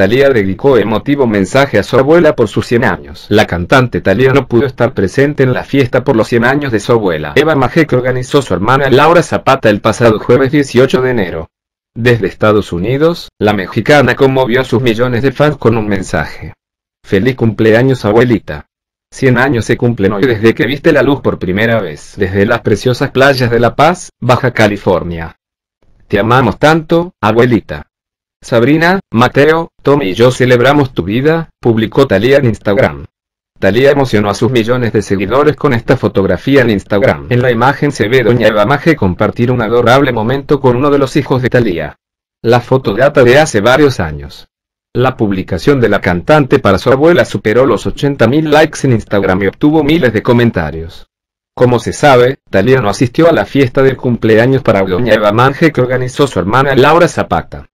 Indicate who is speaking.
Speaker 1: Talía dedicó emotivo mensaje a su abuela por sus 100 años. La cantante Talía no pudo estar presente en la fiesta por los 100 años de su abuela. Eva Majek organizó su hermana Laura Zapata el pasado jueves 18 de enero. Desde Estados Unidos, la mexicana conmovió a sus millones de fans con un mensaje. Feliz cumpleaños abuelita. 100 años se cumplen hoy desde que viste la luz por primera vez, desde las preciosas playas de La Paz, Baja California. Te amamos tanto, abuelita. Sabrina, Mateo, Tommy y yo celebramos tu vida, publicó Talía en Instagram. Talía emocionó a sus millones de seguidores con esta fotografía en Instagram. En la imagen se ve Doña Eva Maje compartir un adorable momento con uno de los hijos de Talía. La foto data de hace varios años. La publicación de la cantante para su abuela superó los 80.000 likes en Instagram y obtuvo miles de comentarios. Como se sabe, Talía no asistió a la fiesta del cumpleaños para Doña Eva Mange que organizó su hermana Laura Zapata.